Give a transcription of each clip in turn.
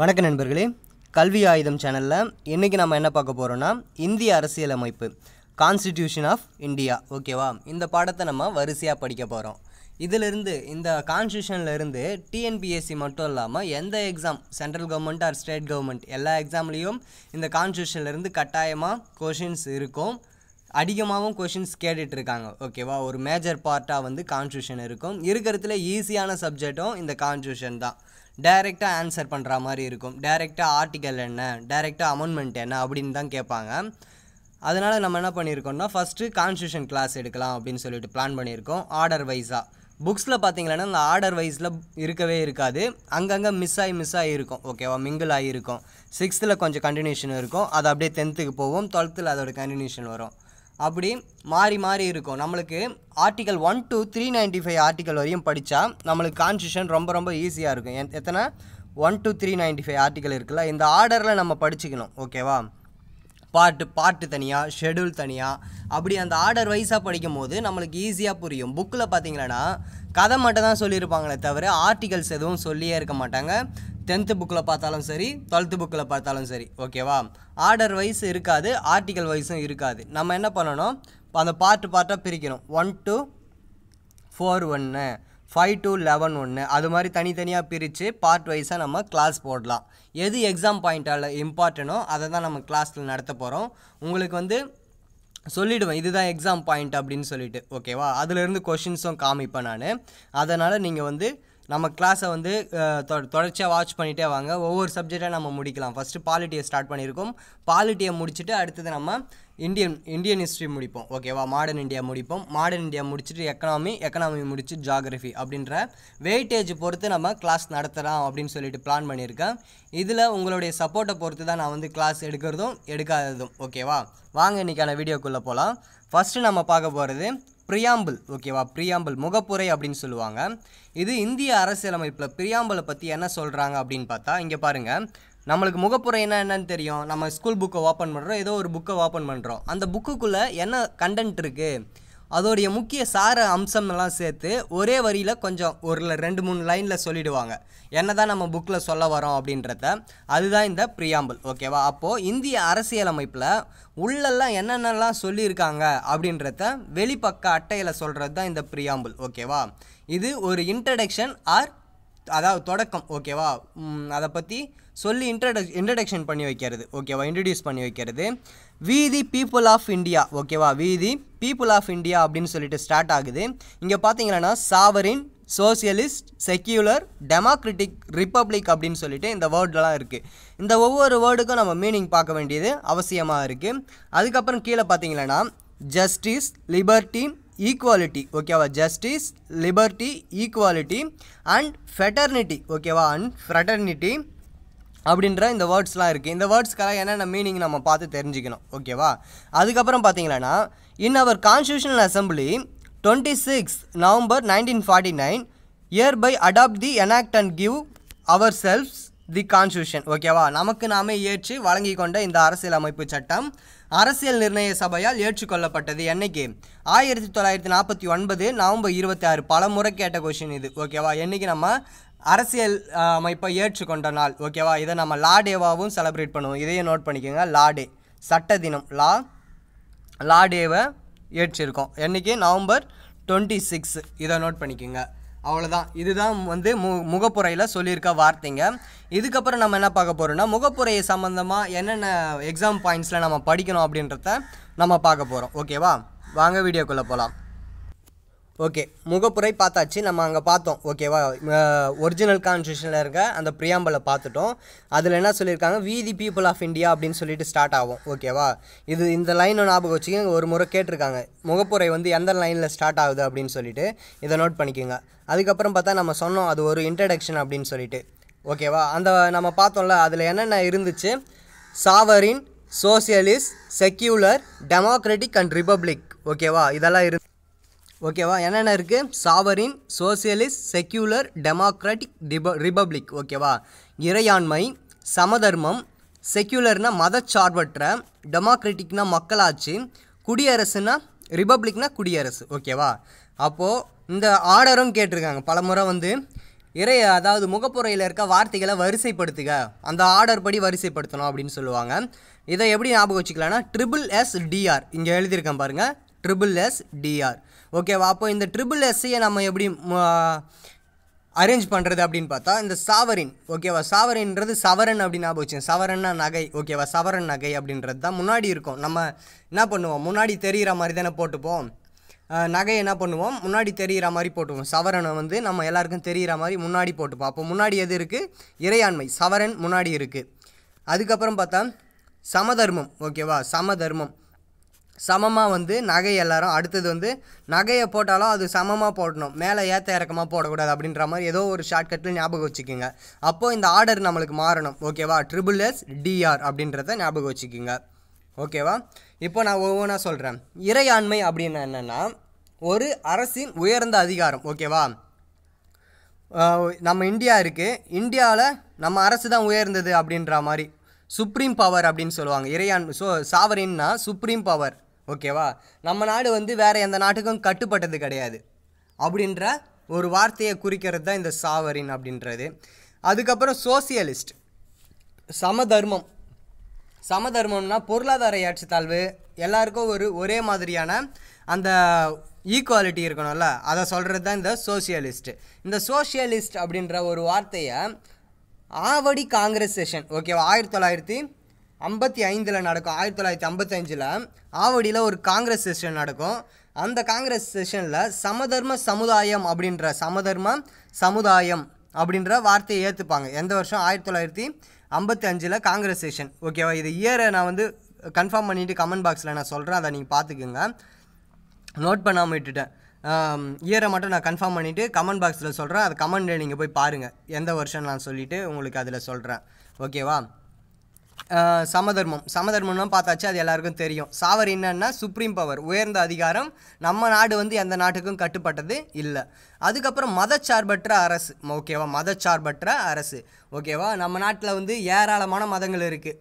வணக்க நண்பர்களே கல்வி ஆயுதம் சேனலில் இன்றைக்கி நம்ம என்ன பார்க்க போகிறோன்னா இந்திய அரசியலமைப்பு கான்ஸ்டிடியூஷன் ஆஃப் இந்தியா ஓகேவா இந்த பாடத்தை நம்ம வரிசையாக படிக்க போகிறோம் இதிலிருந்து இந்த கான்ஸ்டியூஷன்லேருந்து டிஎன்பிஎஸ்சி மட்டும் இல்லாமல் எந்த exam central government or state government எல்லா எக்ஸாம்லேயும் இந்த கான்ஸ்டியூஷன்லேருந்து கட்டாயமாக கொஷின்ஸ் இருக்கும் அதிகமாகவும் கொஷின்ஸ் கேட்டுட்ருக்காங்க ஓகேவா ஒரு மேஜர் பார்ட்டாக வந்து கான்ஸ்டியூஷன் இருக்கும் இருக்கிறதுல ஈஸியான சப்ஜெக்டும் இந்த கான்ஸ்டியூஷன் தான் டைரெக்டாக ஆன்சர் பண்ணுற மாதிரி இருக்கும் டைரெக்டாக ஆர்டிக்கல் என்ன டைரெக்டாக அமௌண்ட்மெண்ட் என்ன அப்படின்னு தான் கேட்பாங்க அதனால் நம்ம என்ன பண்ணியிருக்கோம்னா ஃபஸ்ட்டு கான்ஸ்டியூஷன் கிளாஸ் எடுக்கலாம் அப்படின்னு சொல்லிட்டு பிளான் பண்ணியிருக்கோம் ஆர்டர் வைஸாக புக்ஸில் பார்த்தீங்களன்னா அந்த ஆர்டர் வைஸில் இருக்கவே இருக்காது அங்கங்கே மிஸ் ஆகி மிஸ் ஆகி இருக்கும் ஓகேவா மிங்கிள் ஆகிருக்கும் சிக்ஸ்த்தில் கொஞ்சம் கண்டினியூஷன் இருக்கும் அது அப்படியே டென்த்துக்கு போவோம் டுவெல்த்தில் அதோட கண்டினியூஷன் வரும் அப்படி மாறி மாறி இருக்கும் நம்மளுக்கு article one two three ninety five article வரையும் படித்தா நம்மளுக்கு கான்ஸ்டியூஷன் ரொம்ப ரொம்ப ஈஸியாக இருக்கும் எத்தனை one two three ninety five article இருக்குல்ல இந்த ஆர்டரில் நம்ம படிச்சுக்கணும் ஓகேவா பாட்டு பாட்டு தனியாக ஷெடியூல் தனியாக அப்படி அந்த ஆர்டர் வைஸாக படிக்கும் போது நம்மளுக்கு ஈஸியாக புரியும் புக்கில் பார்த்தீங்கன்னா கதை மட்டும் தான் சொல்லியிருப்பாங்களே தவிர ஆர்டிகல்ஸ் எதுவும் சொல்லியே இருக்க மாட்டாங்க டென்த்து புக்கில் பார்த்தாலும் சரி டுவெல்த்து புக்கில் பார்த்தாலும் சரி ஓகேவா ஆர்டர் வைஸ் இருக்காது ஆர்டிக்கல் வைஸும் இருக்காது நம்ம என்ன பண்ணணும் அந்த பார்ட்டு பார்ட்டாக பிரிக்கணும் ஒன் டு ஃபோர் ஒன்று ஃபைவ் டு லெவன் ஒன்று அது மாதிரி தனித்தனியாக பிரித்து பார்ட் வைஸாக நம்ம கிளாஸ் போடலாம் எது எக்ஸாம் பாயிண்ட்டால் இம்பார்ட்டனோ அதை தான் நம்ம கிளாஸில் நடத்த போகிறோம் உங்களுக்கு வந்து சொல்லிவிடுவேன் இதுதான் எக்ஸாம் பாயிண்ட் அப்படின்னு சொல்லிட்டு ஓகேவா அதுலேருந்து கொஷின்ஸும் காமிப்பேன் நான் அதனால் நீங்கள் வந்து நம்ம கிளாஸை வந்து தொடர்ச்சியாக வாட்ச் பண்ணிகிட்டே வாங்க ஒவ்வொரு சப்ஜெக்டாக நம்ம முடிக்கலாம் ஃபஸ்ட்டு பாலிட்டியை ஸ்டார்ட் பண்ணியிருக்கோம் பாலிட்டியை முடிச்சுட்டு அடுத்தது நம்ம இந்தியன் இந்தியன் ஹிஸ்ட்ரி முடிப்போம் ஓகேவா மாடர்ன் இந்தியா முடிப்போம் மாடர்ன் இந்தியா முடிச்சுட்டு எக்கனாமி எக்கனாமி முடிச்சு ஜாகிரஃபி அப்படின்ற வெயிட்டேஜ் பொறுத்து நம்ம கிளாஸ் நடத்தலாம் அப்படின்னு சொல்லிட்டு பிளான் பண்ணியிருக்கேன் இதில் உங்களுடைய சப்போர்ட்டை பொறுத்து தான் நான் வந்து கிளாஸ் எடுக்கிறதும் எடுக்காததும் ஓகேவா வாங்க இன்றைக்கான வீடியோக்குள்ளே போகலாம் ஃபஸ்ட்டு நம்ம பார்க்க போகிறது ப்ரியாம்பிள் ஓகேவா ப்ரியாம்பிள் முகப்புரை அப்படின்னு சொல்லுவாங்க இது இந்திய அரசியலமைப்பில் பிரியாம்பலை பற்றி என்ன சொல்கிறாங்க அப்படின்னு பார்த்தா இங்கே பாருங்கள் நம்மளுக்கு என்ன என்னன்னு தெரியும் நம்ம ஸ்கூல் புக்கை ஓப்பன் பண்ணுறோம் ஏதோ ஒரு புக்கை ஓப்பன் பண்ணுறோம் அந்த புக்குக்குள்ளே என்ன கண்டென்ட் இருக்குது அதோடைய முக்கிய சார அம்சம்லாம் சேர்த்து ஒரே வரியில் கொஞ்சம் ஒரு ரெண்டு மூணு லைனில் சொல்லிடுவாங்க என்ன தான் நம்ம புக்கில் சொல்ல வரோம் அப்படின்றத அதுதான் இந்த ப்ரியாம்பிள் ஓகேவா அப்போது இந்திய அரசியலமைப்பில் உள்ளெல்லாம் என்னென்னலாம் சொல்லியிருக்காங்க அப்படின்றத வெளிப்பக்க அட்டையில் சொல்கிறது தான் இந்த ப்ரியாம்பிள் ஓகேவா இது ஒரு இன்ட்ரடக்ஷன் ஆர் அதாவது தொடக்கம் ஓகேவா அதை பற்றி சொல்லி இன்ட்ரடக் இன்ட்ரடக்ஷன் பண்ணி வைக்கிறது ஓகேவா இன்ட்ரடியூஸ் பண்ணி வைக்கிறது வீதி பீப்புள் ஆஃப் இந்தியா ஓகேவா வீதி பீப்புள் ஆஃப் இந்தியா அப்படின்னு சொல்லிட்டு ஸ்டார்ட் ஆகுது இங்கே பார்த்தீங்கன்னா sovereign socialist secular democratic republic அப்படின்னு சொல்லிட்டு இந்த வேர்டெலாம் இருக்குது இந்த ஒவ்வொரு வேர்டுக்கும் நம்ம மீனிங் பார்க்க வேண்டியது அவசியமாக இருக்குது அதுக்கப்புறம் கீழே பார்த்தீங்கன்னா ஜஸ்டிஸ் லிபர்ட்டி ஈக்குவாலிட்டி ஓகேவா justice liberty equality and fraternity ஓகேவா அண்ட் ஃப்ரெட்டர்னிட்டி அப்படின்ற இந்த வேர்ட்ஸ்லாம் இருக்குது இந்த வேர்ட்ஸ்க்கெல்லாம் என்னென்ன மீனிங் நம்ம பார்த்து தெரிஞ்சுக்கணும் ஓகேவா அதுக்கப்புறம் பார்த்தீங்கன்னா in our constitutional assembly twenty six November nineteen forty nine year by adopt the enact and give ourselves the constitution ஓகேவா நமக்கு நாமே ஏற்று வழங்கி கொண்ட இந்த அமைப்பு சட்டம் அரசியல் நிர்ணய சபையால் ஏற்றுக்கொள்ளப்பட்டது என்னைக்கு ஆயிரத்தி தொள்ளாயிரத்தி நாற்பத்தி ஒன்பது நவம்பர் இருபத்தி ஆறு பல முறை கேட்ட கொஷின் இது ஓகேவா என்றைக்கு நம்ம அரசியல் அமைப்பை ஏற்றுக்கொண்ட நாள் ஓகேவா இதை நம்ம லா டேவாகவும் செலப்ரேட் பண்ணுவோம் இதையும் நோட் பண்ணிக்கோங்க லா டே சட்ட தினம் லா லா டேவை ஏற்றிருக்கோம் என்றைக்கு நவம்பர் டுவெண்ட்டி சிக்ஸ் இதை நோட் பண்ணிக்கோங்க அவ்வளோதான் இதுதான் வந்து மு முகப்புரையில் சொல்லியிருக்க வார்த்தைங்க இதுக்கப்புறம் நம்ம என்ன பார்க்க போகிறோம்னா முகப்புறையை சம்மந்தமாக என்னென்ன எக்ஸாம் பாயிண்ட்ஸில் நம்ம படிக்கணும் அப்படின்றத நம்ம பார்க்க போகிறோம் ஓகேவா வாங்க வீடியோக்குள்ளே போகலாம் ஓகே முகப்புரை பார்த்தாச்சு நம்ம அங்கே பார்த்தோம் ஓகேவா ஒரிஜினல் கான்ஸ்டியூஷனில் இருக்க அந்த பிரியாம்பலை பார்த்துட்டோம் அதில் என்ன சொல்லியிருக்காங்க we the people of India அப்படின்னு சொல்லிட்டு ஸ்டார்ட் ஆகும் ஓகேவா இது இந்த லைனை ஞாபகம் வச்சுக்கோங்க ஒரு முறை கேட்டிருக்காங்க முகப்புரை வந்து எந்த லைனில் ஸ்டார்ட் ஆகுது அப்படின்னு சொல்லிட்டு இதை நோட் பண்ணிக்கோங்க அதுக்கப்புறம் பார்த்தா நம்ம சொன்னோம் அது ஒரு இன்ட்ரடக்ஷன் அப்படின்னு சொல்லிட்டு ஓகேவா அந்த நம்ம பார்த்தோம்ல அதில் என்னென்ன இருந்துச்சு sovereign socialist secular democratic and republic ஓகேவா இதெல்லாம் இரு ஓகேவா என்னென்ன இருக்குது sovereign socialist secular democratic re republic ஓகேவா இறையாண்மை சமதர்மம் மத மதச்சார்பற்ற டெமோக்ராட்டிக்னால் மக்களாட்சி குடியரசுனா ரிபப்ளிக்னால் குடியரசு ஓகேவா அப்போது இந்த ஆர்டரும் கேட்டிருக்காங்க பல முறை வந்து இறைய அதாவது முகப்புறையில் இருக்க வார்த்தைகளை வரிசைப்படுத்துக அந்த ஆர்டர் படி வரிசைப்படுத்தணும் அப்படின்னு சொல்லுவாங்க இதை எப்படி ஞாபகம் வச்சுக்கலாம்னா ட்ரிபிள் எஸ் டிஆர் இங்கே எழுதியிருக்கேன் பாருங்கள் ட்ரிபிள் எஸ் டிஆர் ஓகேவா அப்போ இந்த ட்ரிபிள் எஸ்ஐயை நம்ம எப்படி அரேஞ்ச் பண்ணுறது அப்படின்னு பார்த்தா இந்த சாவரின் ஓகேவா சாவரின்றது சவரன் அப்படின்னு ஞாபகம் வச்சு சவரன்னா நகை ஓகேவா சவரன் நகை அப்படின்றது தான் முன்னாடி இருக்கும் நம்ம என்ன பண்ணுவோம் முன்னாடி தெரிகிற மாதிரி தானே போட்டுப்போம் நகை என்ன பண்ணுவோம் முன்னாடி தெரிகிற மாதிரி போட்டுவோம் சவரனை வந்து நம்ம எல்லாருக்கும் தெரிகிற மாதிரி முன்னாடி போட்டுப்போம் அப்போ முன்னாடி எது இருக்குது இறையாண்மை சவரன் முன்னாடி இருக்குது அதுக்கப்புறம் பார்த்தா சமதர்மம் ஓகேவா சமதர்மம் சமமாக வந்து நகை எல்லாரும் அடுத்தது வந்து நகையை போட்டாலும் அது சமமாக போடணும் மேலே ஏற்ற இறக்கமாக போடக்கூடாது அப்படின்ற மாதிரி ஏதோ ஒரு ஷார்ட்கட்டில் ஞாபகம் வச்சுக்கோங்க அப்போது இந்த ஆர்டர் நம்மளுக்கு மாறணும் ஓகேவா ட்ரிபிள் எஸ் டிஆர் அப்படின்றத ஞாபகம் வச்சுக்கோங்க ஓகேவா இப்போ நான் ஒவ்வொன்றா சொல்கிறேன் இறையாண்மை அப்படின்னு என்னென்னா ஒரு அரசின் உயர்ந்த அதிகாரம் ஓகேவா நம்ம இந்தியா இருக்குது இந்தியாவில் நம்ம அரசு தான் உயர்ந்தது அப்படின்ற மாதிரி சுப்ரீம் பவர் அப்படின்னு சொல்லுவாங்க இறையான் ஸோ சாவரின்னா சுப்ரீம் பவர் ஓகேவா நம்ம நாடு வந்து வேறு எந்த நாட்டுக்கும் கட்டுப்பட்டது கிடையாது அப்படின்ற ஒரு வார்த்தையை குறிக்கிறது தான் இந்த சாவரின் அப்படின்றது அதுக்கப்புறம் சோசியலிஸ்ட் சமதர்மம் சமதர்மம்னா பொருளாதார ஏற்றத்தாழ்வு எல்லாருக்கும் ஒரு ஒரே மாதிரியான அந்த ஈக்குவாலிட்டி இருக்கணும்ல அதை சொல்கிறது தான் இந்த சோசியலிஸ்ட்டு இந்த சோசியலிஸ்ட் அப்படின்ற ஒரு வார்த்தையை ஆவடி காங்கிரஸ் செஷன் ஓகேவா ஆயிரத்தி தொள்ளாயிரத்தி ஐம்பத்தி ஐந்தில் நடக்கும் ஆயிரத்தி தொள்ளாயிரத்தி ஐம்பத்தஞ்சில் ஆவடியில் ஒரு காங்கிரஸ் செஷன் நடக்கும் அந்த காங்கிரஸ் செஷனில் சமதர்ம சமுதாயம் அப்படின்ற சமதர்ம சமுதாயம் அப்படின்ற வார்த்தையை ஏற்றுப்பாங்க எந்த வருஷம் ஆயிரத்தி தொள்ளாயிரத்தி ஐம்பத்தி அஞ்சில் காங்கிரஸ் செஷன் ஓகேவா இது இயரை நான் வந்து கன்ஃபார்ம் பண்ணிவிட்டு கமெண்ட் பாக்ஸில் நான் சொல்கிறேன் அதை நீங்கள் பார்த்துக்குங்க நோட் பண்ணாமல் விட்டுட்டேன் இயரை மட்டும் நான் கன்ஃபார்ம் பண்ணிவிட்டு கமெண்ட் பாக்ஸில் சொல்கிறேன் அது கமெண்ட்டில் நீங்கள் போய் பாருங்கள் எந்த வருஷம் நான் சொல்லிவிட்டு உங்களுக்கு அதில் சொல்கிறேன் ஓகேவா சமதர்மம் சமதர்மம்னா பார்த்தாச்சு அது எல்லாருக்கும் தெரியும் சாவர் என்னன்னா சுப்ரீம் பவர் உயர்ந்த அதிகாரம் நம்ம நாடு வந்து எந்த நாட்டுக்கும் கட்டுப்பட்டது இல்லை அதுக்கப்புறம் மதச்சார்பற்ற அரசு ஓகேவா மதச்சார்பற்ற அரசு ஓகேவா நம்ம நாட்டில் வந்து ஏராளமான மதங்கள் இருக்குது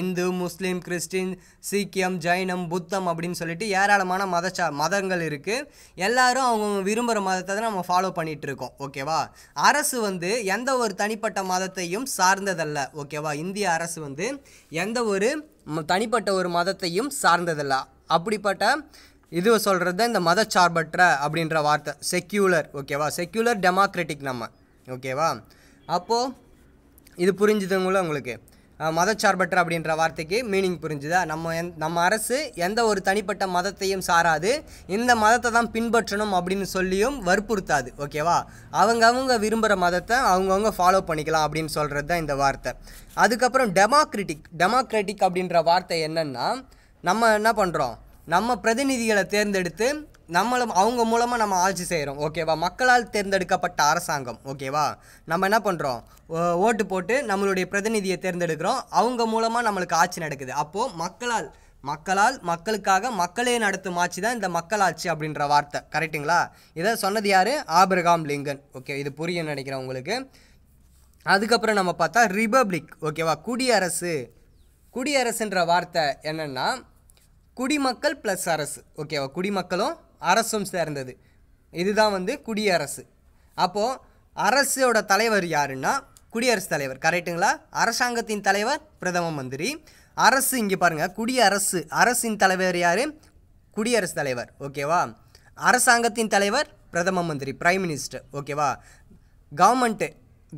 இந்து முஸ்லீம் கிறிஸ்டின் சீக்கியம் ஜைனம் புத்தம் அப்படின்னு சொல்லிட்டு ஏராளமான மதச்சா மதங்கள் இருக்குது எல்லாரும் அவங்க விரும்புகிற மதத்தை தான் நம்ம ஃபாலோ பண்ணிகிட்ருக்கோம் ஓகேவா அரசு வந்து எந்த ஒரு தனிப்பட்ட மதத்தையும் சார்ந்ததல்ல ஓகேவா இந்திய அரசு வந்து எந்த ஒரு தனிப்பட்ட ஒரு மதத்தையும் சார்ந்ததல்ல அப்படிப்பட்ட இது சொல்கிறது தான் இந்த மதச்சார்பற்ற அப்படின்ற வார்த்தை செக்யூலர் ஓகேவா செக்யூலர் டெமோக்ராட்டிக் நம்ம ஓகேவா அப்போது இது புரிஞ்சுதுங்களா உங்களுக்கு மதச்சார்பற்ற அப்படின்ற வார்த்தைக்கு மீனிங் புரிஞ்சுதா நம்ம நம்ம அரசு எந்த ஒரு தனிப்பட்ட மதத்தையும் சாராது இந்த மதத்தை தான் பின்பற்றணும் அப்படின்னு சொல்லியும் வற்புறுத்தாது ஓகேவா அவங்க அவங்க விரும்புகிற மதத்தை அவங்கவுங்க ஃபாலோ பண்ணிக்கலாம் அப்படின்னு சொல்கிறது தான் இந்த வார்த்தை அதுக்கப்புறம் டெமோக்ரெட்டிக் டெமோக்ரெட்டிக் அப்படின்ற வார்த்தை என்னென்னா நம்ம என்ன பண்ணுறோம் நம்ம பிரதிநிதிகளை தேர்ந்தெடுத்து நம்மளும் அவங்க மூலமாக நம்ம ஆட்சி செய்கிறோம் ஓகேவா மக்களால் தேர்ந்தெடுக்கப்பட்ட அரசாங்கம் ஓகேவா நம்ம என்ன பண்ணுறோம் ஓட்டு போட்டு நம்மளுடைய பிரதிநிதியை தேர்ந்தெடுக்கிறோம் அவங்க மூலமாக நம்மளுக்கு ஆட்சி நடக்குது அப்போது மக்களால் மக்களால் மக்களுக்காக மக்களே நடத்தும் ஆட்சி தான் இந்த மக்களாட்சி அப்படின்ற வார்த்தை கரெக்டுங்களா இதை சொன்னது யார் ஆபிரகாம் லிங்கன் ஓகே இது புரியும் நினைக்கிறேன் உங்களுக்கு அதுக்கப்புறம் நம்ம பார்த்தா ரிபப்ளிக் ஓகேவா குடியரசு குடியரசுன்ற வார்த்தை என்னென்னா குடிமக்கள் ப்ளஸ் அரசு ஓகேவா குடிமக்களும் அரசும் சேர்ந்தது இதுதான் வந்து குடியரசு அப்போது அரசோட தலைவர் யாருன்னா குடியரசுத் தலைவர் கரெக்டுங்களா அரசாங்கத்தின் தலைவர் பிரதம மந்திரி அரசு இங்கே பாருங்கள் குடியரசு அரசின் தலைவர் யார் குடியரசுத் தலைவர் ஓகேவா அரசாங்கத்தின் தலைவர் பிரதம மந்திரி பிரைம் மினிஸ்டர் ஓகேவா கவர்மெண்ட்டு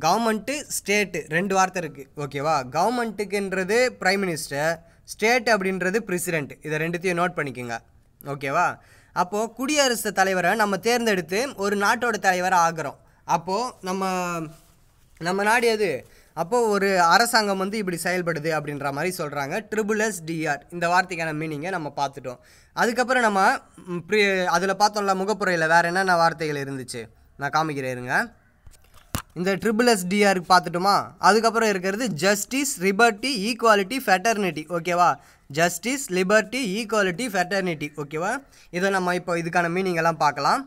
கவர்மெண்ட்டு ஸ்டேட்டு ரெண்டு வார்த்தை இருக்குது ஓகேவா கவர்மெண்ட்டுக்குன்றது ப்ரைம் மினிஸ்டர் ஸ்டேட் அப்படின்றது பிரசிடெண்ட் இதை ரெண்டுத்தையும் நோட் பண்ணிக்கோங்க ஓகேவா அப்போது குடியரசு தலைவரை நம்ம தேர்ந்தெடுத்து ஒரு நாட்டோட தலைவராக ஆகிறோம் அப்போது நம்ம நம்ம நாடு எது அப்போது ஒரு அரசாங்கம் வந்து இப்படி செயல்படுது அப்படின்ற மாதிரி சொல்கிறாங்க ட்ரிபிள் எஸ் டிஆர் இந்த வார்த்தைக்கான மீனிங்கை நம்ம பார்த்துட்டோம் அதுக்கப்புறம் நம்ம அதில் பார்த்தோம்ல முகப்புறையில் வேறு என்னென்ன வார்த்தைகள் இருந்துச்சு நான் காமிக்கிறேன் இருங்க இந்த ட்ரிபிள் எஸ் பார்த்துட்டுமா பார்த்துட்டோமா அதுக்கப்புறம் இருக்கிறது ஜஸ்டிஸ் லிபர்ட்டி ஈக்குவாலிட்டி ஃபெட்டர்னிட்டி ஓகேவா ஜஸ்டிஸ் லிபர்ட்டி ஈக்குவாலிட்டி ஃபெட்டர்னிட்டி ஓகேவா இதை நம்ம இப்போ இதுக்கான மீனிங் எல்லாம் பார்க்கலாம்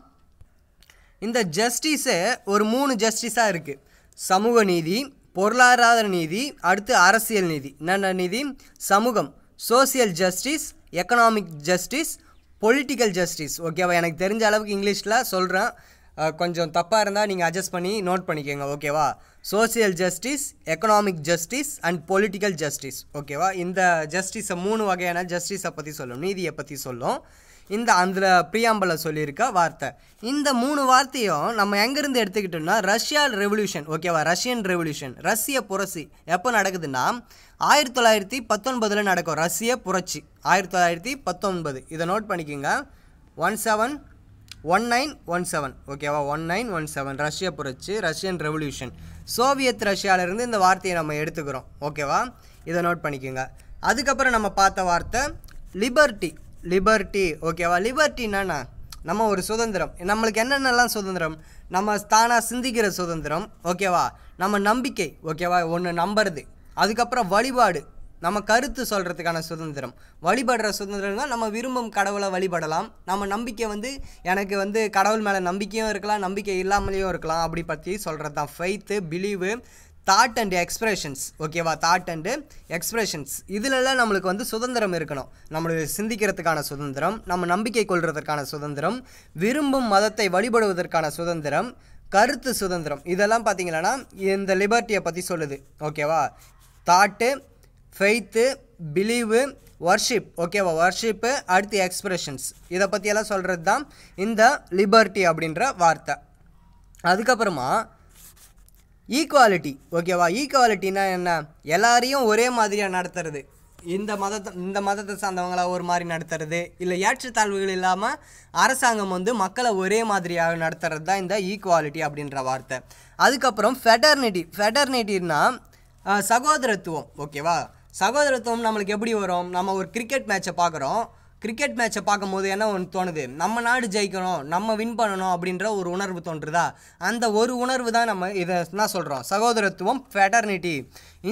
இந்த ஜஸ்டிஸு ஒரு மூணு ஜஸ்டிஸாக இருக்குது சமூக நீதி பொருளாதார நீதி அடுத்து அரசியல் நீதி என்னென்ன நீதி சமூகம் social justice economic justice political justice ஓகேவா எனக்கு தெரிஞ்ச அளவுக்கு இங்கிலீஷில் சொல்கிறேன் கொஞ்சம் தப்பாக இருந்தால் நீங்கள் அட்ஜஸ்ட் பண்ணி நோட் பண்ணிக்கோங்க ஓகேவா social justice economic justice and political justice ஓகேவா இந்த ஜஸ்டிஸை மூணு வகையான ஜஸ்டிஸை பற்றி சொல்லும் நீதியை பற்றி சொல்லும் இந்த அந்த பிரியாம்பல சொல்லியிருக்க வார்த்தை இந்த மூணு வார்த்தையும் நம்ம எங்கேருந்து எடுத்துக்கிட்டோம்னா ரஷ்யா ரெவல்யூஷன் ஓகேவா ரஷ்யன் ரெவல்யூஷன் ரஷ்ய புரட்சி எப்போ நடக்குதுன்னா ஆயிரத்தி தொள்ளாயிரத்தி பத்தொன்பதில் நடக்கும் ரஷ்ய புரட்சி ஆயிரத்தி தொள்ளாயிரத்தி பத்தொன்பது இதை நோட் பண்ணிக்கோங்க one seven one nine one seven ஓகேவா ஒன் நைன் ஒன் செவன் ரஷ்ய புரட்சி ரஷ்யன் ரெவல்யூஷன் சோவியத் ரஷ்யாவிலிருந்து இந்த வார்த்தையை நம்ம எடுத்துக்கிறோம் ஓகேவா இதை நோட் பண்ணிக்கோங்க அதுக்கப்புறம் நம்ம பார்த்த வார்த்தை லிபர்ட்டி லிபர்ட்டி ஓகேவா லிபர்ட்டின்னா நம்ம ஒரு சுதந்திரம் நம்மளுக்கு என்னென்னலாம் சுதந்திரம் நம்ம தானாக சிந்திக்கிற சுதந்திரம் ஓகேவா நம்ம நம்பிக்கை ஓகேவா ஒன்று நம்புறது அதுக்கப்புறம் வழிபாடு நம்ம கருத்து சொல்கிறதுக்கான சுதந்திரம் வழிபடுற சுதந்திரம் தான் நம்ம விரும்பும் கடவுளை வழிபடலாம் நம்ம நம்பிக்கை வந்து எனக்கு வந்து கடவுள் மேலே நம்பிக்கையும் இருக்கலாம் நம்பிக்கை இல்லாமலேயும் இருக்கலாம் அப்படி பற்றி சொல்கிறது தான் faith belief thought and expressions ஓகேவா தாட் அண்டு எக்ஸ்ப்ரெஷன்ஸ் இதிலெல்லாம் நம்மளுக்கு வந்து சுதந்திரம் இருக்கணும் நம்மளுக்கு சிந்திக்கிறதுக்கான சுதந்திரம் நம்ம நம்பிக்கை கொள்வதற்கான சுதந்திரம் விரும்பும் மதத்தை வழிபடுவதற்கான சுதந்திரம் கருத்து சுதந்திரம் இதெல்லாம் பார்த்தீங்கன்னா இந்த லிபர்ட்டியை பற்றி சொல்லுது ஓகேவா தாட்டு ஃபெய்த்து பிலீவு ஒர்ஷிப் ஓகேவா ஒர்ஷிப்பு அடுத்து எக்ஸ்பிரஷன்ஸ் இதை பற்றியெல்லாம் சொல்கிறது தான் இந்த லிபர்ட்டி அப்படின்ற வார்த்தை அதுக்கப்புறமா ஈக்குவாலிட்டி ஓகேவா ஈக்குவாலிட்டினா என்ன எல்லாரையும் ஒரே மாதிரியாக நடத்துறது இந்த மதத்தை இந்த மதத்தை சார்ந்தவங்கள ஒரு மாதிரி நடத்துறது இல்லை ஏற்றத்தாழ்வுகள் இல்லாமல் அரசாங்கம் வந்து மக்களை ஒரே மாதிரியாக நடத்துறது தான் இந்த ஈக்குவாலிட்டி அப்படின்ற வார்த்தை அதுக்கப்புறம் ஃபெடர்னிட்டி ஃபெடர்னிட்டின்னா சகோதரத்துவம் ஓகேவா சகோதரத்துவம் நம்மளுக்கு எப்படி வரும் நம்ம ஒரு கிரிக்கெட் மேட்ச்சை பார்க்குறோம் கிரிக்கெட் மேட்ச்சை பார்க்கும்போது என்ன ஒன்று தோணுது நம்ம நாடு ஜெயிக்கணும் நம்ம வின் பண்ணணும் அப்படின்ற ஒரு உணர்வு தோன்றுதா அந்த ஒரு உணர்வு தான் நம்ம இதை என்ன சொல்கிறோம் சகோதரத்துவம் ஃபெட்டர்னிட்டி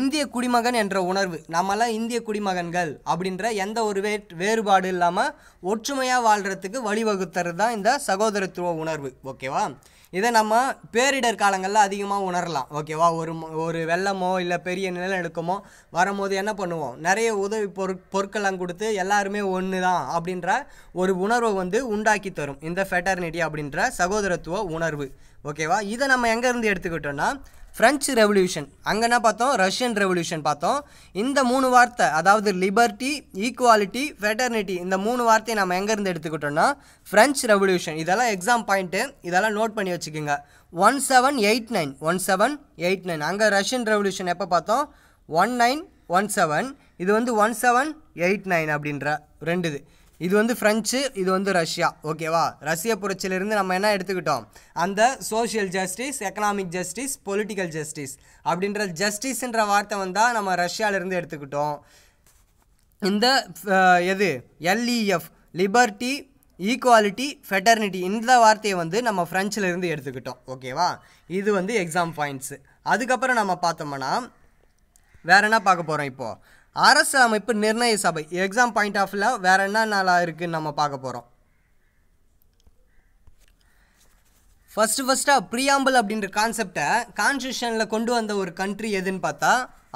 இந்திய குடிமகன் என்ற உணர்வு நம்மளாம் இந்திய குடிமகன்கள் அப்படின்ற எந்த ஒரு வே வேறுபாடு இல்லாமல் ஒற்றுமையாக வாழ்கிறதுக்கு வழிவகுத்துறது தான் இந்த சகோதரத்துவ உணர்வு ஓகேவா இதை நம்ம பேரிடர் காலங்களில் அதிகமாக உணரலாம் ஓகேவா ஒரு ஒரு வெள்ளமோ இல்லை பெரிய நிலநடுக்கமோ வரும்போது என்ன பண்ணுவோம் நிறைய உதவி பொருட் பொருட்கள்லாம் கொடுத்து எல்லாருமே ஒன்று தான் அப்படின்ற ஒரு உணர்வை வந்து உண்டாக்கி தரும் இந்த ஃபெட்டர்னிட்டி அப்படின்ற சகோதரத்துவ உணர்வு ஓகேவா இதை நம்ம எங்கேருந்து எடுத்துக்கிட்டோம்னா ஃப்ரெஞ்சு ரெவல்யூஷன் அங்கே என்ன பார்த்தோம் ரஷ்யன் ரெவல்யூஷன் பார்த்தோம் இந்த மூணு வார்த்தை அதாவது லிபர்ட்டி ஈக்குவாலிட்டி ஃபெட்டர்னிட்டி இந்த மூணு வார்த்தையை நம்ம எங்கேருந்து எடுத்துக்கிட்டோம்னா ஃப்ரெஞ்சு ரெவல்யூஷன் இதெல்லாம் எக்ஸாம் பாயிண்ட்டு இதெல்லாம் நோட் பண்ணி வச்சுக்கோங்க one seven eight nine one seven eight nine அங்கே ரஷ்யன் ரெவல்யூஷன் எப்போ பார்த்தோம் ஒன் நைன் ஒன் செவன் இது வந்து ஒன் செவன் எயிட் நைன் அப்படின்ற ரெண்டு இது இது வந்து ஃப்ரெஞ்சு இது வந்து ரஷ்யா ஓகேவா ரஷ்ய புரட்சியிலிருந்து நம்ம என்ன எடுத்துக்கிட்டோம் அந்த social justice economic justice political justice அப்படின்ற ஜஸ்டிஸ்ன்ற வார்த்தை வந்தால் நம்ம ரஷ்யாவிலேருந்து எடுத்துக்கிட்டோம் இந்த எது எல்இஎஃப் லிபர்ட்டி ஈக்குவாலிட்டி ஃபெட்டர்னிட்டி இந்த வார்த்தையை வந்து நம்ம ஃப்ரெஞ்சிலிருந்து எடுத்துக்கிட்டோம் ஓகேவா இது வந்து எக்ஸாம் பாயிண்ட்ஸு அதுக்கப்புறம் நம்ம பார்த்தோம்னா வேறு என்ன பார்க்க போகிறோம் இப்போது அரசு அமைப்பு நிர்ணய சபை எக்ஸாம் பாயிண்ட் ஆஃப்ல வேறு என்ன நாளாக இருக்குதுன்னு நம்ம பார்க்க போகிறோம் ஃபஸ்ட்டு ஃபஸ்ட்டாக ப்ரியாம்பிள் அப்படின்ற கான்செப்டை கான்ஸ்டியூஷனில் கொண்டு வந்த ஒரு கண்ட்ரி எதுன்னு பார்த்தா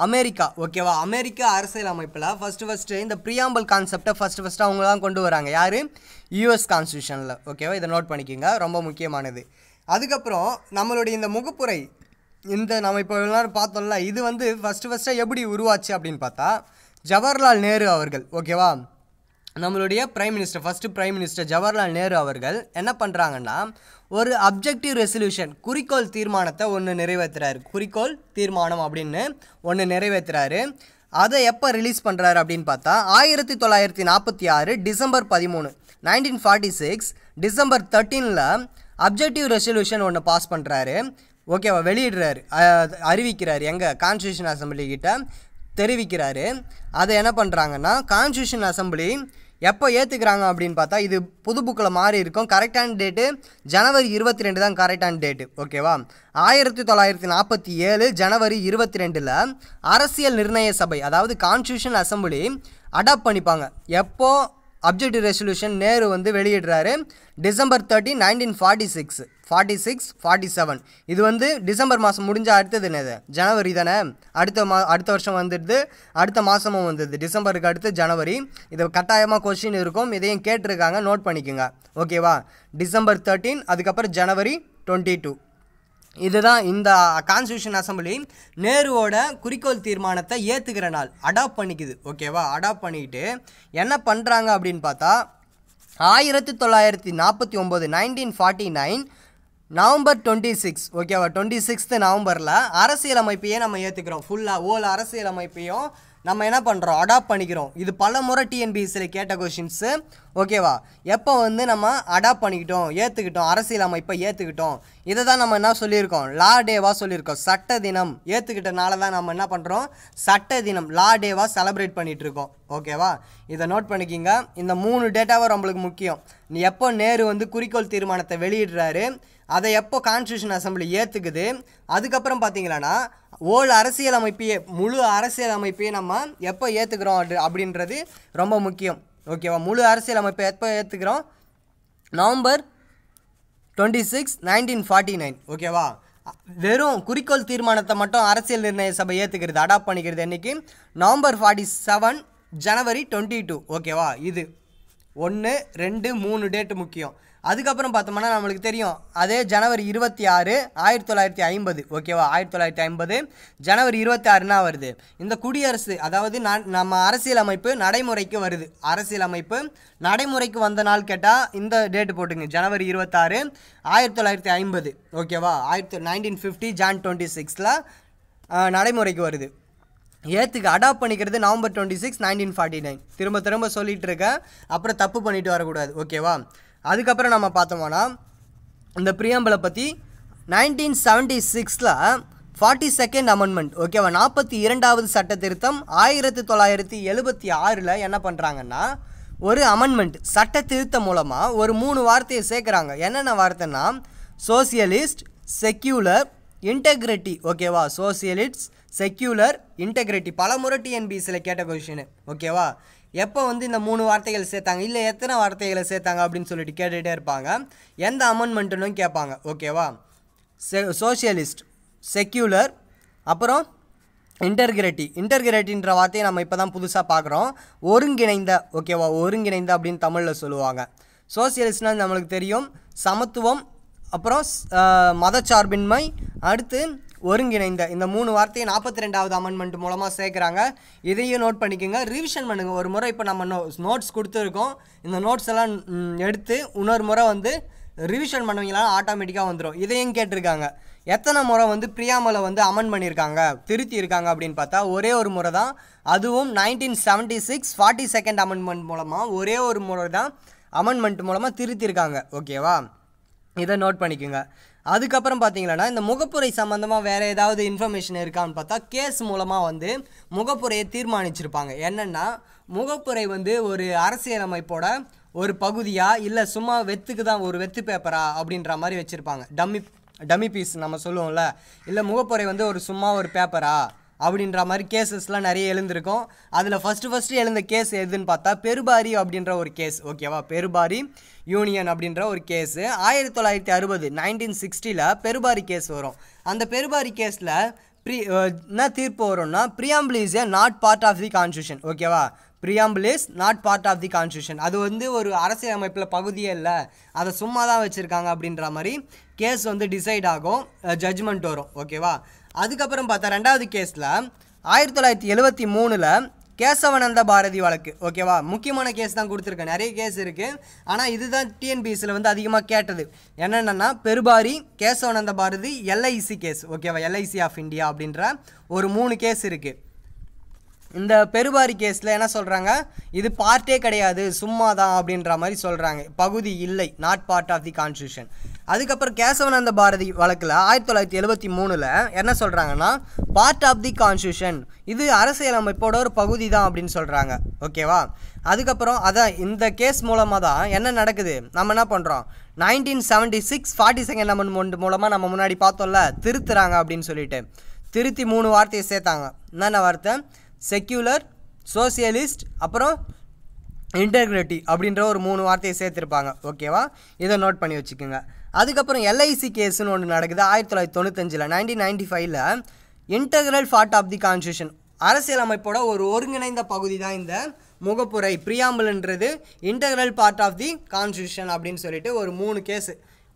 அமெரிக்கா ஓகேவா அமெரிக்கா அரசியல் அமைப்பில் ஃபஸ்ட்டு ஃபஸ்ட்டு இந்த ப்ரியாம்பிள் கான்செப்டை ஃபஸ்ட்டு ஃபஸ்ட்டு அவங்க தான் கொண்டு வராங்க யார் யூஎஸ் கான்ஸ்டியூஷனில் ஓகேவா இதை நோட் பண்ணிக்கோங்க ரொம்ப முக்கியமானது அதுக்கப்புறம் நம்மளுடைய இந்த முகப்புரை இந்த நம்ம இப்போ எல்லோரும் பார்த்தோம்ல இது வந்து ஃபஸ்ட்டு ஃபஸ்ட்டாக எப்படி உருவாச்சு அப்படின்னு பார்த்தா ஜவஹர்லால் நேரு அவர்கள் ஓகேவா நம்மளுடைய prime minister first prime minister Jawaharlal Nehru அவர்கள் என்ன பண்ணுறாங்கன்னா ஒரு அப்ஜெக்டிவ் ரெசல்யூஷன் குறிக்கோள் தீர்மானத்தை ஒன்று நிறைவேற்றுறாரு குறிக்கோள் தீர்மானம் அப்படின்னு ஒன்று நிறைவேற்றுறாரு அதை எப்போ ரிலீஸ் பண்ணுறாரு அப்படின்னு பார்த்தா ஆயிரத்தி தொள்ளாயிரத்தி நாற்பத்தி ஆறு டிசம்பர் பதிமூணு நைன்டீன் ஃபார்ட்டி சிக்ஸ் டிசம்பர் தேர்ட்டீனில் அப்ஜெக்டிவ் ரெசல்யூஷன் ஒன்று பாஸ் பண்ணுறாரு ஓகேவா வெளியிடுறாரு அறிவிக்கிறார் எங்கள் கான்ஸ்டியூஷன் அசம்பிளி கிட்ட தெரிவிக்கிறாரு அதை என்ன பண்ணுறாங்கன்னா கான்ஸ்டியூஷன் அசம்பிளி எப்போ ஏற்றுக்கிறாங்க அப்படின்னு பார்த்தா இது புதுப்புக்கில் மாறி இருக்கும் கரெக்டான டேட்டு ஜனவரி இருபத்தி ரெண்டு தான் கரெக்டான டேட்டு ஓகேவா ஆயிரத்தி தொள்ளாயிரத்தி நாற்பத்தி ஏழு ஜனவரி இருபத்தி ரெண்டில் அரசியல் நிர்ணய சபை அதாவது கான்ஸ்டியூஷன் அசம்பிளி அடாப்ட் பண்ணிப்பாங்க எப்போது அப்ஜெக்டிவ் ரெசல்யூஷன் நேரு வந்து வெளியிடுறாரு December thirty nineteen forty six forty six forty seven இது வந்து டிசம்பர் மாதம் முடிஞ்ச அடுத்தது என்னது ஜனவரி தானே அடுத்த மா அடுத்த வருஷம் வந்துடுது அடுத்த மாதமும் வந்தது டிசம்பருக்கு அடுத்து ஜனவரி இது கட்டாயமாக கொஸ்டின் இருக்கும் இதையும் கேட்டிருக்காங்க நோட் பண்ணிக்கோங்க ஓகேவா டிசம்பர் தேர்ட்டீன் அதுக்கப்புறம் ஜனவரி டுவெண்ட்டி டூ இதுதான் இந்த கான்ஸ்டியூஷன் அசம்பிளி நேருவோட குறிக்கோள் தீர்மானத்தை ஏற்றுக்கிற நாள் அடாப்ட் பண்ணிக்குது ஓகேவா அடாப்ட் பண்ணிக்கிட்டு என்ன பண்ணுறாங்க அப்படின்னு பார்த்தா ஆயிரத்தி தொள்ளாயிரத்தி நாற்பத்தி ஒம்பது nineteen forty nine November twenty six ஓகேவா டுவெண்ட்டி சிக்ஸ்த்து நவம்பரில் அரசியலமைப்பையே நம்ம ஏற்றுக்கிறோம் ஃபுல்லாக ஓல் அரசியலமைப்பையும் நம்ம என்ன பண்ணுறோம் அடாப்ட் பண்ணிக்கிறோம் இது பல முறை டிஎன்பிஎஸ்சியில் கேட்ட கொஷின்ஸு ஓகேவா எப்போ வந்து நம்ம அடாப்ட் பண்ணிக்கிட்டோம் ஏற்றுக்கிட்டோம் அரசியல் அமைப்பை ஏற்றுக்கிட்டோம் இதை தான் நம்ம என்ன சொல்லியிருக்கோம் லா டேவாக சொல்லியிருக்கோம் சட்ட தினம் ஏற்றுக்கிட்டனால தான் நம்ம என்ன பண்ணுறோம் சட்ட தினம் லா டேவாக செலப்ரேட் பண்ணிகிட்ருக்கோம் ஓகேவா இதை நோட் பண்ணிக்கிங்க இந்த மூணு டேட்டாவும் நம்மளுக்கு முக்கியம் நீ எப்போ நேரு வந்து குறிக்கோள் தீர்மானத்தை வெளியிடுறாரு அதை எப்போ கான்ஸ்டியூஷன் அசம்பிளி ஏற்றுக்குது அதுக்கப்புறம் பார்த்தீங்களா ஓல் அரசியல் அமைப்பையே முழு அரசியல் அமைப்பையே நம்ம எப்போ ஏற்றுக்கிறோம் அப்படி அப்படின்றது ரொம்ப முக்கியம் ஓகேவா முழு அரசியல் அமைப்பை எப்போ ஏற்றுக்கிறோம் November twenty six nineteen forty nine ஓகேவா வெறும் குறிக்கோள் தீர்மானத்தை மட்டும் அரசியல் நிர்ணய சபை ஏற்றுக்கிறது அடாப்ட் பண்ணிக்கிறது என்றைக்கு நவம்பர் ஃபார்ட்டி செவன் ஜனவரி டுவெண்ட்டி டூ ஓகேவா இது ஒன்று ரெண்டு மூணு டேட்டு முக்கியம் அதுக்கப்புறம் பார்த்தோம்னா நம்மளுக்கு தெரியும் அதே ஜனவரி இருபத்தி ஆறு ஆயிரத்தி தொள்ளாயிரத்தி ஐம்பது ஓகேவா ஆயிரத்தி தொள்ளாயிரத்தி ஐம்பது ஜனவரி இருபத்தி ஆறுனா வருது இந்த குடியரசு அதாவது நான் நம்ம அரசியலமைப்பு நடைமுறைக்கு வருது அரசியலமைப்பு நடைமுறைக்கு வந்த நாள் கேட்டால் இந்த டேட்டு போட்டுங்க ஜனவரி இருபத்தாறு ஆயிரத்தி தொள்ளாயிரத்தி ஐம்பது ஓகேவா ஆயிரத்தி நைன்டீன் ஃபிஃப்டி ஜான் டுவெண்ட்டி சிக்ஸில் நடைமுறைக்கு வருது ஏத்துக்கு அடாப்ட் பண்ணிக்கிறது November twenty six nineteen forty nine திரும்ப திரும்ப சொல்லிகிட்டு இருக்கேன் அப்புறம் தப்பு பண்ணிட்டு வரக்கூடாது ஓகேவா அதுக்கப்புறம் நம்ம பார்த்தோம்னா இந்த பிரியாம்பலை பற்றி நைன்டீன் செவன்ட்டி சிக்ஸில் ஃபார்ட்டி செகண்ட் அமெண்ட்மெண்ட் ஓகேவா நாற்பத்தி இரண்டாவது சட்ட திருத்தம் ஆயிரத்தி தொள்ளாயிரத்தி எழுபத்தி ஆறில் என்ன பண்ணுறாங்கன்னா ஒரு அமெண்ட்மெண்ட் சட்ட திருத்தம் மூலமாக ஒரு மூணு வார்த்தையை சேர்க்குறாங்க என்னென்ன வார்த்தைன்னா சோசியலிஸ்ட் செக்யூலர் இன்டெக்ரிட்டி ஓகேவா சோசியலிஸ்ட் செக்யூலர் இன்டெகிரிட்டி பல முறை டிஎன்பிஎஸ்சியில் கேட்ட கொஷின் ஓகேவா எப்போ வந்து இந்த மூணு வார்த்தைகளை சேர்த்தாங்க இல்லை எத்தனை வார்த்தைகளை சேர்த்தாங்க அப்படின்னு சொல்லிட்டு கேட்டுகிட்டே இருப்பாங்க எந்த அமெண்ட்மெண்ட்டுன்னு கேட்பாங்க ஓகேவா செ சோஷியலிஸ்ட் செக்யூலர் அப்புறம் இன்டர்கிரட்டி இன்டர்கிரேட்டின்ற வார்த்தையை நம்ம இப்போ தான் புதுசாக பார்க்குறோம் ஒருங்கிணைந்த ஓகேவா ஒருங்கிணைந்த அப்படின்னு தமிழில் சொல்லுவாங்க சோசியலிஸ்ட்னால் நம்மளுக்கு தெரியும் சமத்துவம் அப்புறம் மதச்சார்பின்மை அடுத்து ஒருங்கிணைந்த இந்த மூணு வார்த்தையை நாற்பத்தி ரெண்டாவது அமெண்ட்மெண்ட் மூலமாக சேர்க்குறாங்க இதையும் நோட் பண்ணிக்கோங்க ரிவிஷன் பண்ணுங்கள் ஒரு முறை இப்போ நம்ம நோ நோட்ஸ் கொடுத்துருக்கோம் இந்த நோட்ஸ் எல்லாம் எடுத்து இன்னொரு முறை வந்து ரிவிஷன் பண்ணுவீங்களா ஆட்டோமேட்டிக்காக வந்துடும் இதையும் கேட்டிருக்காங்க எத்தனை முறை வந்து பிரியாமலை வந்து அமன் பண்ணியிருக்காங்க திருத்தி இருக்காங்க அப்படின்னு பார்த்தா ஒரே ஒரு முறை தான் அதுவும் nineteen seventy six forty second amendment மூலமாக ஒரே ஒரு முறை தான் அமெண்ட்மெண்ட் மூலமாக திருத்தியிருக்காங்க ஓகேவா இதை நோட் பண்ணிக்கோங்க அதுக்கப்புறம் பார்த்தீங்கன்னா இந்த முகப்புரை சம்மந்தமாக வேறு ஏதாவது இன்ஃபர்மேஷன் இருக்கான்னு பார்த்தா கேஸ் மூலமாக வந்து முகப்புரையை தீர்மானிச்சிருப்பாங்க என்னென்னா முகப்புரை வந்து ஒரு அரசியலமைப்போட ஒரு பகுதியாக இல்லை சும்மா வெத்துக்கு தான் ஒரு வெத்து பேப்பரா அப்படின்ற மாதிரி வச்சுருப்பாங்க டம்மி டம்மி பீஸ் நம்ம சொல்லுவோம்ல இல்லை முகப்புரை வந்து ஒரு சும்மா ஒரு பேப்பரா அப்படின்ற மாதிரி கேசஸ்லாம் நிறைய எழுந்திருக்கும் அதில் ஃபஸ்ட்டு ஃபஸ்ட்டு எழுந்த கேஸ் எதுன்னு பார்த்தா பெருபாரி அப்படின்ற ஒரு கேஸ் ஓகேவா பெருபாரி யூனியன் அப்படின்ற ஒரு கேஸு ஆயிரத்தி தொள்ளாயிரத்தி அறுபது நைன்டீன் சிக்ஸ்டியில் பெருபாரி கேஸ் வரும் அந்த பெருபாரி கேஸில் ப்ரீ என்ன தீர்ப்பு வரும்னா preamble is a not part of the constitution ஓகேவா preamble is not part of the constitution அது வந்து ஒரு அரசியல் அமைப்பில் பகுதியே இல்லை அதை சும்மா தான் வச்சுருக்காங்க அப்படின்ற மாதிரி கேஸ் வந்து டிசைட் ஆகும் ஜட்ஜ்மெண்ட் வரும் ஓகேவா அதுக்கப்புறம் பார்த்தா ரெண்டாவது கேஸில் ஆயிரத்தி தொள்ளாயிரத்தி எழுபத்தி மூணில் கேசவநந்த பாரதி வழக்கு ஓகேவா முக்கியமான கேஸ் தான் கொடுத்துருக்கேன் நிறைய கேஸ் இருக்குது ஆனால் இதுதான் டிஎன்பிஎஸ்சியில் வந்து அதிகமாக கேட்டது என்னென்னா பெருபாரி கேசவநந்த பாரதி எல்ஐசி கேஸ் ஓகேவா எல்ஐசி ஆஃப் இந்தியா அப்படின்ற ஒரு மூணு கேஸ் இருக்குது இந்த பெருபாரி கேஸில் என்ன சொல்கிறாங்க இது பார்ட்டே கிடையாது சும்மா தான் அப்படின்ற மாதிரி சொல்கிறாங்க பகுதி இல்லை not part of the constitution அதுக்கப்புறம் கேசவநந்த பாரதி வழக்கில் ஆயிரத்தி தொள்ளாயிரத்தி எழுபத்தி மூணில் என்ன சொல்கிறாங்கன்னா பார்ட் ஆஃப் தி கான்ஸ்டியூஷன் இது அரசியலமைப்போட ஒரு பகுதி தான் அப்படின்னு சொல்கிறாங்க ஓகேவா அதுக்கப்புறம் அதான் இந்த கேஸ் மூலமாக தான் என்ன நடக்குது நம்ம என்ன பண்ணுறோம் nineteen seventy six forty second amendment மூலமாக நம்ம முன்னாடி பார்த்தோம்ல திருத்துறாங்க அப்படின்னு சொல்லிட்டு திருத்தி மூணு வார்த்தையை சேர்த்தாங்க என்னென்ன வார்த்தை செக்யூலர் சோசியலிஸ்ட் அப்புறம் இன்டெகிரிட்டி அப்படின்ற ஒரு மூணு வார்த்தையை சேர்த்துருப்பாங்க ஓகேவா இதை நோட் பண்ணி வச்சுக்கோங்க அதுக்கப்புறம் எல்ஐசி கேஸ்னு ஒன்று நடக்குது ஆயிரத்தி தொள்ளாயிரத்தி தொண்ணூத்தஞ்சில் நைன்டீன் நைன்டி ஃபைவ்ல integral part of the constitution அரசியலமைப்போட ஒரு ஒருங்கிணைந்த பகுதி தான் இந்த முகப்புரை பிரியாம்பல்ன்றது integral part of the constitution அப்படின்னு சொல்லிட்டு ஒரு மூணு கேஸு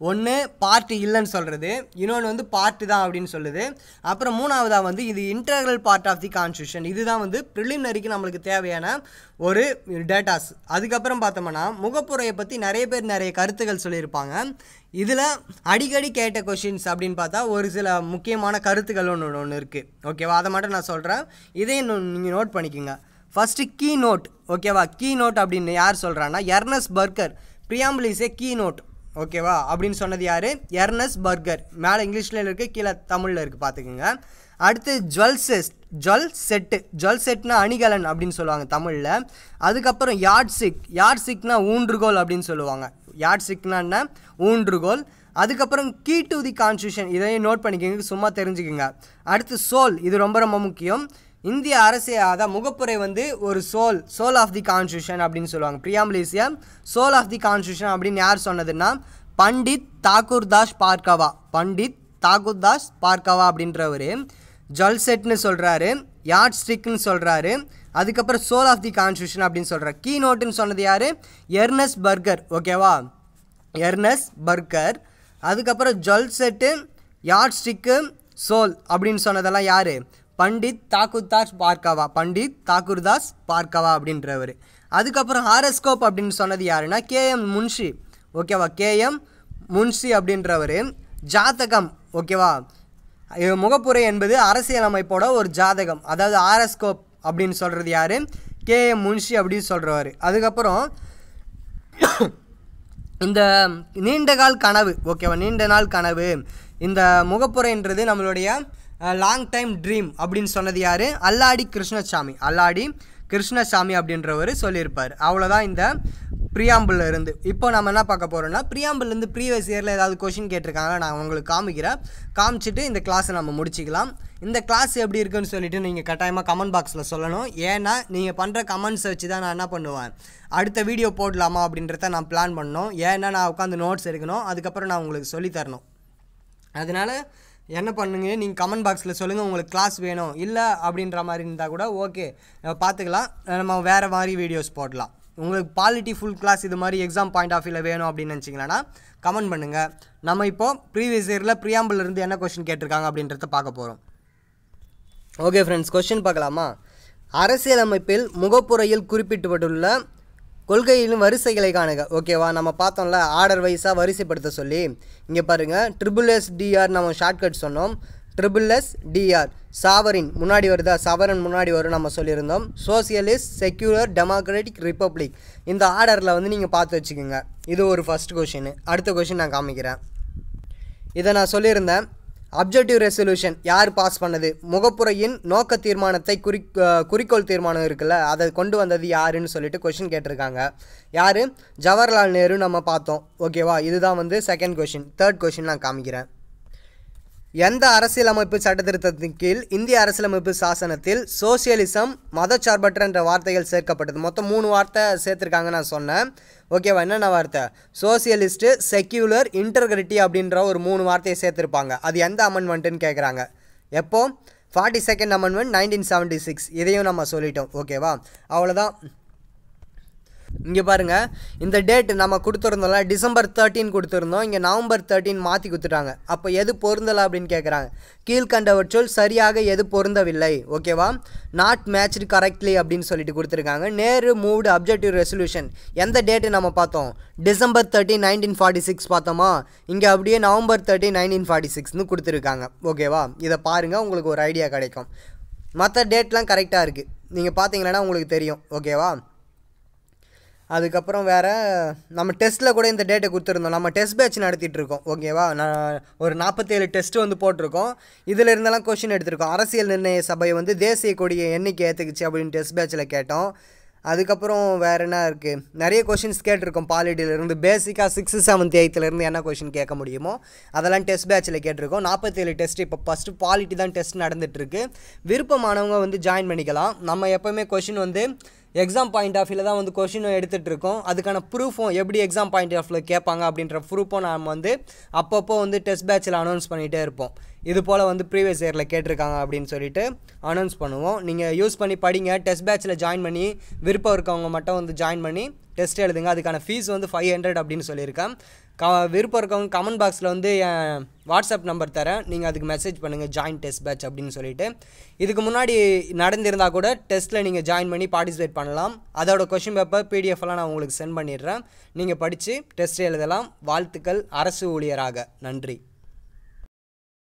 ஒன்று பார்ட்டு இல்லைன்னு சொல்கிறது இன்னொன்று வந்து பார்ட்டு தான் அப்படின்னு சொல்லுது அப்புறம் மூணாவதாக வந்து இது internal part of the constitution இதுதான் வந்து ப்ரிலிமினரிக்கு நம்மளுக்கு தேவையான ஒரு டேட்டாஸ் அதுக்கப்புறம் பார்த்தோம்னா முகப்புரையை பற்றி நிறைய பேர் நிறைய கருத்துக்கள் சொல்லியிருப்பாங்க இதில் அடிக்கடி கேட்ட கொஷின்ஸ் அப்படின்னு பார்த்தா ஒரு சில முக்கியமான கருத்துக்கள் ஒன்று ஒன்று இருக்குது ஓகேவா அதை மட்டும் நான் சொல்கிறேன் இதையும் நீங்கள் நோட் பண்ணிக்கோங்க ஃபஸ்ட்டு கீ நோட் ஓகேவா கீ நோட் அப்படின்னு யார் சொல்கிறான்னா Ernest Barker preamble key note ஓகேவா அப்படின்னு சொன்னது யார் எர்னஸ் பர்கர் மேலே இங்கிலீஷில் இருக்குது கீழே தமிழில் இருக்குது பார்த்துக்குங்க அடுத்து jewel set jewel set jewel செட்னா அணிகலன் அப்படின்னு சொல்லுவாங்க தமிழில் அதுக்கப்புறம் யார்ட் சிக் யார்ட் சிக்னா ஊன்றுகோல் அப்படின்னு சொல்லுவாங்க யார்ட் சிக்னா ஊன்றுகோல் அதுக்கப்புறம் கீ டு தி கான்ஸ்டியூஷன் இதையும் நோட் பண்ணிக்கோங்க சும்மா தெரிஞ்சுக்கோங்க அடுத்து சோல் இது ரொம்ப ரொம்ப முக்கியம் இந்திய அரசே அதான் முகப்புரை வந்து ஒரு soul soul of the constitution அப்படின்னு சொல்லுவாங்க பிரியாம்பலேசியா சோல் ஆஃப் தி கான்ஸ்டியூஷன் அப்படின்னு யார் சொன்னதுன்னா பண்டித் தாக்கூர் தாஸ் பார்க்கவா பண்டித் தாக்கூர் தாஸ் பார்க்கவா அப்படின்றவர் ஜல்செட்னு சொல்கிறாரு யார்ட் ஸ்டிக்னு சொல்கிறாரு அதுக்கப்புறம் சோல் ஆஃப் தி கான்ஸ்டியூஷன் அப்படின்னு சொல்கிறார் கீ நோட்டுன்னு சொன்னது யார் எர்னஸ் பர்கர் ஓகேவா எர்னஸ் பர்கர் அதுக்கப்புறம் ஜல்செட்டு யார்ட் ஸ்டிக்கு சோல் அப்படின்னு சொன்னதெல்லாம் யார் பண்டித் தாக்குர்தாஸ் பார்க்கவா பண்டித் தாக்குர்தாஸ் பார்க்கவா அப்படின்றவர் அதுக்கப்புறம் ஹாரஸ்கோப் அப்படின்னு சொன்னது யாருன்னா கேஎம் முன்ஷி ஓகேவா கேஎம் முன்ஷி அப்படின்றவர் ஜாதகம் ஓகேவா முகப்புரை என்பது அரசியலமைப்போட ஒரு ஜாதகம் அதாவது ஆரஸ்கோப் அப்படின்னு சொல்கிறது யார் கே எம் முன்ஷி அப்படின்னு சொல்கிறவர் அதுக்கப்புறம் இந்த நீண்டகால் கனவு ஓகேவா நீண்ட நாள் கனவு இந்த முகப்புரைன்றது நம்மளுடைய லாங் டைம் ட்ரீம் அப்படின்னு சொன்னது யார் அல்லாடி கிருஷ்ணசாமி அல்லாடி கிருஷ்ணசாமி அப்படின்றவர் சொல்லியிருப்பார் அவ்வளோதான் இந்த ப்ரியாம்பிள் இருந்து இப்போ நம்ம என்ன பார்க்க போகிறோம்னா ப்ரியாம்பிள்லேருந்து ப்ரீவியஸ் இயரில் ஏதாவது கொஷின் கேட்டிருக்காங்க நான் உங்களுக்கு காமிக்கிறேன் காமிச்சிட்டு இந்த கிளாஸை நம்ம முடிச்சிக்கலாம் இந்த கிளாஸ் எப்படி இருக்குன்னு சொல்லிவிட்டு நீங்கள் கட்டாயமாக கமெண்ட் பாக்ஸில் சொல்லணும் ஏன்னா நீங்கள் பண்ணுற கமெண்ட்ஸை வச்சு தான் நான் என்ன பண்ணுவேன் அடுத்த வீடியோ போடலாமா அப்படின்றத நான் பிளான் பண்ணணும் ஏன்னா நான் உட்காந்து நோட்ஸ் எடுக்கணும் அதுக்கப்புறம் நான் உங்களுக்கு சொல்லித்தரணும் அதனால் என்ன பண்ணுங்க நீங்கள் கமெண்ட் பாக்ஸில் சொல்லுங்கள் உங்களுக்கு கிளாஸ் வேணும் இல்லை அப்படின்ற மாதிரி இருந்தால் கூட ஓகே பார்த்துக்கலாம் நம்ம வேறு மாதிரி வீடியோஸ் போடலாம் உங்களுக்கு பாலிட்டி ஃபுல் கிளாஸ் இது மாதிரி எக்ஸாம் பாயிண்ட் ஆஃப் வியூவில் வேணும் அப்படின்னு நினச்சிங்களேன்னா கமெண்ட் பண்ணுங்கள் நம்ம இப்போது ப்ரீவியஸ் இயரில் இருந்து என்ன கொஷின் கேட்டிருக்காங்க அப்படின்றத பார்க்க போகிறோம் ஓகே ஃப்ரெண்ட்ஸ் கொஷின் பார்க்கலாமா அரசியலமைப்பில் முகப்புறையில் குறிப்பிட்டுப்பட்டுள்ள கொள்கையிலும் வரிசைகளை காணுங்க ஓகேவா நம்ம பார்த்தோம்ல ஆர்டர் வைஸாக வரிசைப்படுத்த சொல்லி இங்கே பாருங்கள் ட்ரிபிள் எஸ் டிஆர் நம்ம ஷார்ட்கட் சொன்னோம் ட்ரிபிள் எஸ் டிஆர் சாவரின் முன்னாடி வருதா சாவரன் முன்னாடி வரும் நம்ம சொல்லியிருந்தோம் சோசியலிஸ்ட் செக்யூலர் டெமோக்ராட்டிக் ரிப்பப்ளிக் இந்த ஆர்டரில் வந்து நீங்கள் பார்த்து வச்சுக்கோங்க இது ஒரு ஃபஸ்ட் கொஷின் அடுத்த கொஷின் நான் காமிக்கிறேன் இதை நான் சொல்லியிருந்தேன் அப்ஜெக்டிவ் ரெசல்யூஷன் யார் பாஸ் பண்ணது முகப்புறையின் நோக்க தீர்மானத்தை குறி குறிக்கோள் தீர்மானம் இருக்குல்ல அதை கொண்டு வந்தது யாருன்னு சொல்லிட்டு கொஷின் கேட்டிருக்காங்க யார் ஜவஹர்லால் நேரு நம்ம பார்த்தோம் ஓகேவா இதுதான் வந்து செகண்ட் கொஷின் தேர்ட் கொஷின் நான் காமிக்கிறேன் எந்த அரசியலமைப்பு சட்டத்திருத்தத்தின் கீழ் இந்திய அரசியலமைப்பு சாசனத்தில் சோசியலிசம் மதச்சார்பற்ற என்ற வார்த்தைகள் சேர்க்கப்பட்டது மொத்தம் மூணு வார்த்தை சேர்த்துருக்காங்க நான் சொன்னேன் ஓகேவா என்னென்ன வார்த்தை சோசியலிஸ்ட்டு செக்யூலர் இன்டர்கிரிட்டி அப்படின்ற ஒரு மூணு வார்த்தையை சேர்த்துருப்பாங்க அது எந்த அமெண்ட்மெண்ட்டுன்னு கேட்குறாங்க எப்போ forty second amendment nineteen seventy six இதையும் நம்ம சொல்லிட்டோம் ஓகேவா அவ்வளோதான் இங்கே பாருங்கள் இந்த டேட் நம்ம கொடுத்துருந்தோம்ல டிசம்பர் தேர்ட்டின் கொடுத்துருந்தோம் இங்கே நவம்பர் தேர்ட்டின் மாற்றி கொடுத்துட்டாங்க அப்போ எது பொருந்தலை அப்படின்னு கேட்குறாங்க கீழ்கண்டவற்றுள் சரியாக எது பொருந்தவில்லை ஓகேவா நாட் மேட்ச்டு கரெக்ட்லி அப்படின்னு சொல்லிட்டு கொடுத்துருக்காங்க நேரு மூவ்டு அப்ஜெக்டிவ் ரெசல்யூஷன் எந்த டேட்டு நம்ம பார்த்தோம் December thirty nineteen forty six பார்த்தோமா இங்கே அப்படியே நவம்பர் தேர்ட்டி நைன்டீன் ஃபார்ட்டி சிக்ஸ்னு கொடுத்துருக்காங்க ஓகேவா இதை பாருங்கள் உங்களுக்கு ஒரு ஐடியா கிடைக்கும் மற்ற டேட்லாம் கரெக்டாக இருக்குது நீங்கள் பார்த்தீங்கன்னா உங்களுக்கு தெரியும் ஓகேவா அதுக்கப்புறம் வேறு நம்ம டெஸ்ட்டில் கூட இந்த டேட்டை கொடுத்துருந்தோம் நம்ம டெஸ்ட் பேட்ச் நடத்திட்டுருக்கோம் ஓகேவா நான் ஒரு நாற்பத்தேழு டெஸ்ட்டு வந்து போட்டிருக்கோம் இதில் இருந்தெல்லாம் கொஷின் எடுத்திருக்கோம் அரசியல் நிர்ணய சபை வந்து தேசிய கொடியை எண்ணிக்கை ஏற்றுக்குச்சு அப்படின்னு டெஸ்ட் பேட்சில் கேட்டோம் அதுக்கப்புறம் வேறு என்ன இருக்குது நிறைய கொஷின்ஸ் கேட்டிருக்கோம் பாலிட்டியிலேருந்து பேசிக்காக சிக்ஸ்த்து செவன்த் எயித்துலேருந்து என்ன கொஷின் கேட்க முடியுமோ அதெல்லாம் டெஸ்ட் பேட்சில் கேட்டிருக்கோம் நாற்பத்தேழு டெஸ்ட் இப்போ ஃபஸ்ட்டு பாலிட்டி தான் டெஸ்ட் நடந்துகிட்ருக்கு விருப்பமானவங்க வந்து ஜாயின் பண்ணிக்கலாம் நம்ம எப்போவுமே கொஷின் வந்து எக்ஸாம் பாயிண்ட் ஆஃப் வியூவில் தான் வந்து கொஷினும் எடுத்துகிட்டு இருக்கோம் அதுக்கான ப்ரூஃபும் எப்படி எக்ஸாம் பாயிண்ட் ஆஃப்ல கேட்பாங்க அப்படின்ற ப்ரூஃபும் நாம் வந்து அப்பப்போ வந்து டெஸ்ட் பேட்சில் அனௌன்ஸ் பண்ணிகிட்டே இருப்போம் இது போல் வந்து ப்ரீவியஸ் இயரில் கேட்டிருக்காங்க அப்படின்னு சொல்லிட்டு அனௌன்ஸ் பண்ணுவோம் நீங்கள் யூஸ் பண்ணி படிங்க டெஸ்ட் பேட்சில் ஜாயின் பண்ணி விருப்பம் இருக்கவங்க மட்டும் வந்து ஜாயின் பண்ணி டெஸ்ட் எழுதுங்க அதுக்கான ஃபீஸ் வந்து ஃபைவ் ஹண்ட்ரட் அப்படின்னு சொல்லியிருக்கேன் க விருப்பம் இருக்கவங்க கமெண்ட் பாக்ஸில் வந்து என் வாட்ஸ்அப் நம்பர் தரேன் நீங்கள் அதுக்கு மெசேஜ் பண்ணுங்கள் ஜாயின் டெஸ்ட் பேட்ச் அப்படின்னு சொல்லிட்டு இதுக்கு முன்னாடி நடந்திருந்தால் கூட டெஸ்ட்டில் நீங்கள் ஜாயின் பண்ணி பார்ட்டிசிபேட் பண்ணலாம் அதோட கொஷின் பேப்பர் பிடிஎஃப்லாம் நான் உங்களுக்கு சென்ட் பண்ணிடுறேன் நீங்கள் படித்து டெஸ்ட் எழுதலாம் வாழ்த்துக்கள் அரசு ஊழியராக நன்றி